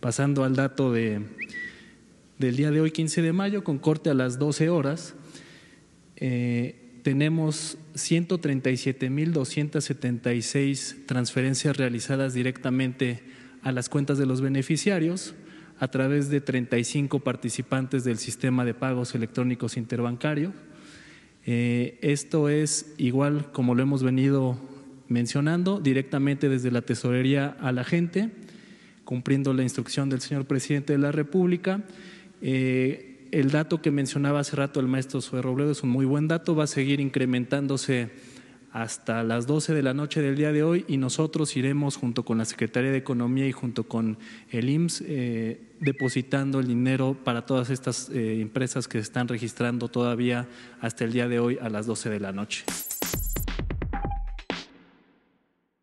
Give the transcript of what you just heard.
Pasando al dato del día de hoy, 15 de mayo, con corte a las 12 horas, eh, tenemos 137.276 transferencias realizadas directamente a las cuentas de los beneficiarios a través de 35 participantes del sistema de pagos electrónicos interbancario. Eh, esto es igual como lo hemos venido mencionando, directamente desde la tesorería a la gente cumpliendo la instrucción del señor presidente de la República. Eh, el dato que mencionaba hace rato el maestro Sue Robledo es un muy buen dato, va a seguir incrementándose hasta las 12 de la noche del día de hoy y nosotros iremos junto con la Secretaría de Economía y junto con el IMSS eh, depositando el dinero para todas estas eh, empresas que se están registrando todavía hasta el día de hoy a las 12 de la noche.